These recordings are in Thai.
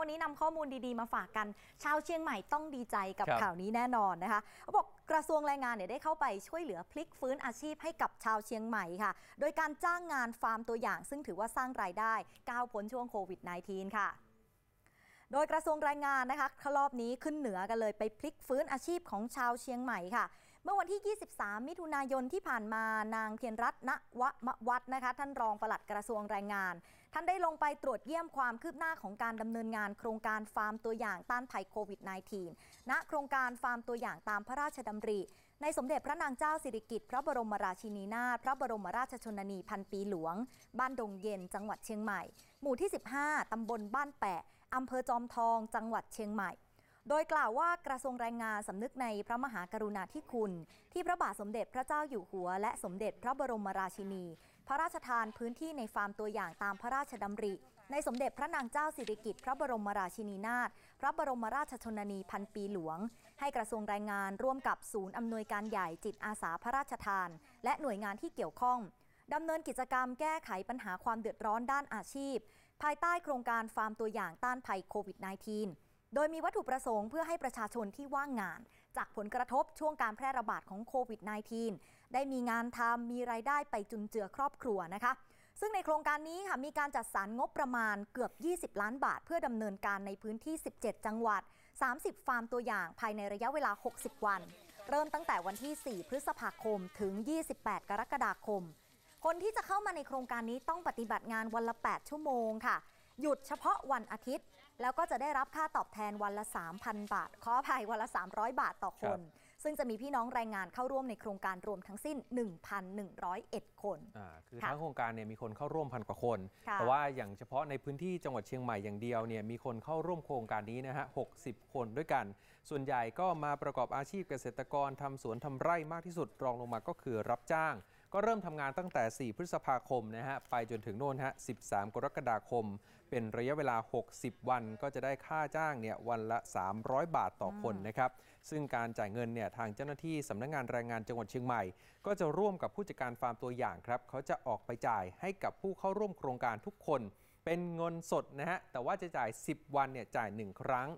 วันนี้นำข้อมูลดีๆ มาฝากกัน ชาวเชียงใหม่ต้องดีใจกับข่าวนี้แน่นอนนะคะเขาบอกกระทรวงแรงงานเนี่ยได้เข้าไปช่วยเหลือพลิกฟื้นอาชีพให้กับชาวเชียงใหม่ค่ะ โดยการจ้างงานฟาร์มตัวอย่างซึ่งถือว่าสร้างรายได้ก้าวพ้นช่วงโควิด -19 ค่ะ โดยกระทรวงแรงงานนะคะครอบนี้ขึ้นเหนือกันเลยไปพลิกฟื้นอาชีพของชาวเชียงใหม่ค่ะเมื่อวันที่ 23 มิถุนายนที่ผ่านมานางเพียรรัตน์วะมะวัฒนะคะท่านรองปลัดกระทรวงแรงงานท่านได้ลงไปตรวจเยี่ยมความคืบหน้าของการดำเนินงานโครงการฟาร์มตัวอย่างต้านภัยโควิด -19 ณ โครงการฟาร์มตัวอย่างตามพระราชดำริ ในสมเด็จพระนางเจ้าสิริกิติ์พระบรมราชินีนาถพระบรมราชชนนีพันปีหลวง บ้านดงเย็น จังหวัดเชียงใหม่ หมู่ที่ 15 ตำบลบ้านแปะ อำเภอจอมทองจังหวัดเชียงใหม่โดยกล่าวว่ากระทรวงแรงงานสำนึกในพระมหากรุณาธิคุณ ที่พระบาทสมเด็จพระเจ้าอยู่หัวและสมเด็จพระบรมราชินี พระราชทานพื้นที่ในฟาร์มตัวอย่างตามพระราชดำริ ในสมเด็จพระนางเจ้าสิริกิติ์พระบรมราชินีนาถพระบรมราชชนนีพันปีหลวง ให้กระทรวงแรงงานร่วมกับศูนย์อำนวยการใหญ่จิตอาสาพระราชทาน และหน่วยงานที่เกี่ยวข้องดำเนินกิจกรรมแก้ไขปัญหาความเดือดร้อนด้านอาชีพภายใต้โครงการฟาร์มตัวอย่างต้านภัยโควิด -19 โดยมีวัตถุประสงค์เพื่อให้ประชาชนที่ว่างงาน จากผลกระทบช่วงการแพร่ระบาดของโควิด -19 ได้มีงานทำมีรายได้ไปจุนเจือครอบครัวนะคะ ซึ่งในโครงการนี้ค่ะ มีการจัดสรรงบประมาณเกือบ 20 ล้านบาท เพื่อดำเนินการในพื้นที่ 17 จังหวัด 30 ฟาร์มตัวอย่างภายในระยะเวลา 60 วัน เริ่มตั้งแต่วันที่ 4 พฤษภาคม ถึง 28 กรกฎาคม คนที่จะเข้ามาในโครงการนี้ต้องปฏิบัติงานวันละ 8 ชั่วโมงค่ะ หยุดเฉพาะวันอาทิตย์แล้วก็จะได้รับค่าตอบแทนวันละ 3,000 บาทขออภัยวันละ 300 บาทต่อคน ซึ่งจะมีพี่น้องแรงงานเข้าร่วมในโครงการรวมทั้งสิ้น 1,101 คน อ่า คือทั้งโครงการเนี่ยมีคนเข้าร่วมพันกว่าคน แต่ว่าอย่างเฉพาะในพื้นที่จังหวัดเชียงใหม่อย่างเดียวเนี่ยมีคนเข้าร่วมโครงการนี้นะฮะ 60 คนด้วยกัน ส่วนใหญ่ก็มาประกอบอาชีพเกษตรกรทำสวนทำไร่มากที่สุดรองลงมาก็คือรับจ้างก็เริ่มทำงานตั้งแต่ 4 พฤษภาคมนะฮะไปจนถึงโน่นฮะ 13 กรกฎาคม เป็นระยะเวลา 60 วันก็จะได้ค่าจ้างเนี่ยวันละ 300 บาทต่อคนนะครับ ซึ่งการจ่ายเงินเนี่ยทางเจ้าหน้าที่สำนักงงานแรงงานจังหวัดเชียงใหม่ ก็จะร่วมกับผู้จัดการฟาร์มตัวอย่างครับ เขาจะออกไปจ่ายให้กับผู้เข้าร่วมโครงการทุกคน เป็นเงินสดนะฮะแต่ว่าจะจ่าย 10 วันเนี่ยจ่าย 1 ครั้ง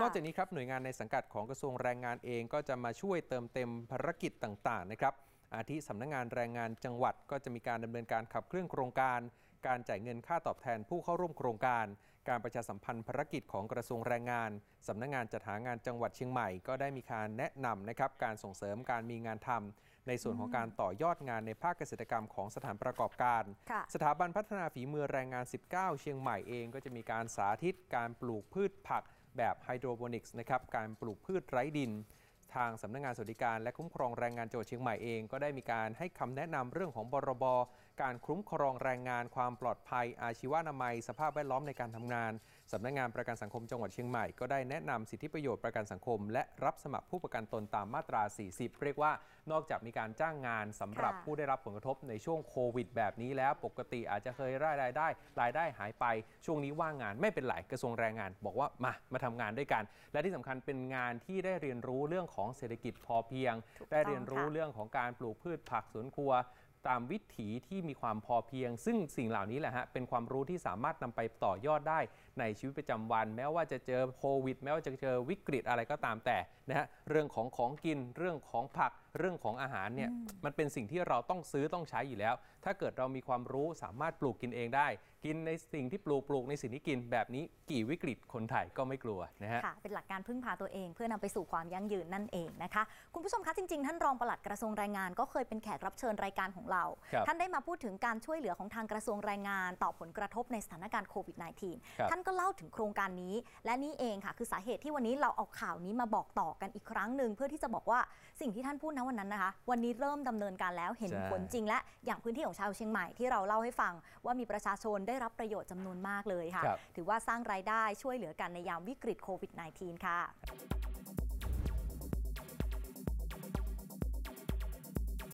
นอกจากนี้ครับหน่วยงานในสังกัดของกระทรวงแรงงานเองก็จะมาช่วยเติมเต็มภารกิจต่างๆ นะครับอาทิสำนักงงานแรงงานจังหวัดก็จะมีการดำเนินการขับเคลื่อนโครงการ การจ่ายเงินค่าตอบแทนผู้เข้าร่วมโครงการ การประชาสัมพันธ์ภารกิจของกระทรวงแรงงานสำนักงงานจัดหางานจังหวัดเชียงใหม่ก็ได้มีการแนะนำนะครับการส่งเสริมการมีงานทำในส่วนของการต่อยอดงานในภาคเกษตรกรรมของสถานประกอบการ สถาบันพัฒนาฝีมือแรงงาน 19 เชียงใหม่เอง ก็จะมีการสาธิต การปลูกพืชผัก แบบไฮโดรโปนิกส์นะครับการปลูกพืชไร้ดินทางสำนักงงานสวัสดิการและคุ้มครองแรงงานจังหวัดเชียงใหม่เอง ก็ได้มีการให้คำแนะนำเรื่องของบรบการคุ้มครองแรงงานความปลอดภัยอาชีวนามัย สภาพแวดล้อมในการทำงาน สำนักงงานประกันสังคมจังหวัดเชียงใหม่ก็ได้แนะนำสิทธิประโยชน์ประกันสังคม และรับสมัครผู้ประกันตนตามมาตรา 40 เรียกว่านอกจากมีการจ้างงานสำหรับผู้ได้รับผลกระทบในช่วงโควิดแบบนี้แล้ว ปกติอาจจะเคยรายได้รายได้หายไป ช่วงนี้ว่างงานไม่เป็นไรกระทรวงแรงงาน บอกว่ามามาทำงานด้วยกัน และที่สำคัญเป็นงานที่ได้เรียนรู้เรื่องของเศรษฐกิจพอเพียงได้เรียนรู้เรื่องของการปลูกพืชผักสวนครัวตามวิถีที่มีความพอเพียง ซึ่งสิ่งเหล่านี้แหละฮะ เป็นความรู้ที่สามารถนำไปต่อยอดได้ในชีวิตประจำวัน แม้ว่าจะเจอโควิดแม้ว่าจะเจอวิกฤตอะไรก็ตามแต่นะฮะเรื่องของของกินเรื่องของผักเรื่องของอาหารเนี่ยมันเป็นสิ่งที่เราต้องซื้อต้องใช้อยู่แล้ว ถ้าเกิดเรามีความรู้สามารถปลูกกินเองได้ กินในสิ่งที่ปลูกปลูกในสิ่งที่กิน แบบนี้กี่วิกฤตคนไทยก็ไม่กลัวนะฮะค่ะเป็นหลักการพึ่งพาตัวเองเพื่อนำไปสู่ความยั่งยืนนั่นเองนะคะคุณผู้ชมคะจริงๆ ท่านรองปลัดกระทรวงแรงงานก็เคยเป็นแขกรับเชิญรายการของเรา ท่านได้มาพูดถึงการช่วยเหลือของทางกระทรวงแรงงานต่อผลกระทบในสถานการณ์โควิด -19 ท่านก็เล่าถึงโครงการนี้ และนี่เองค่ะ คือสาเหตุที่วันนี้เราเอาข่าวนี้มาบอกต่อกันอีกครั้งหนึ่ง เพื่อที่จะบอกว่าสิ่งที่ท่านพูดนะวันนั้นนะคะ วันนี้เริ่มดำเนินการแล้วเห็นผลจริงและอย่างพื้นที่ของชาวเชียงใหม่ที่เราเล่าให้ฟัง ว่ามีประชาชนได้รับประโยชน์จำนวนมากเลยค่ะ ถือว่าสร้างรายได้ช่วยเหลือกันในยามวิกฤตโควิด -19 ค่ะ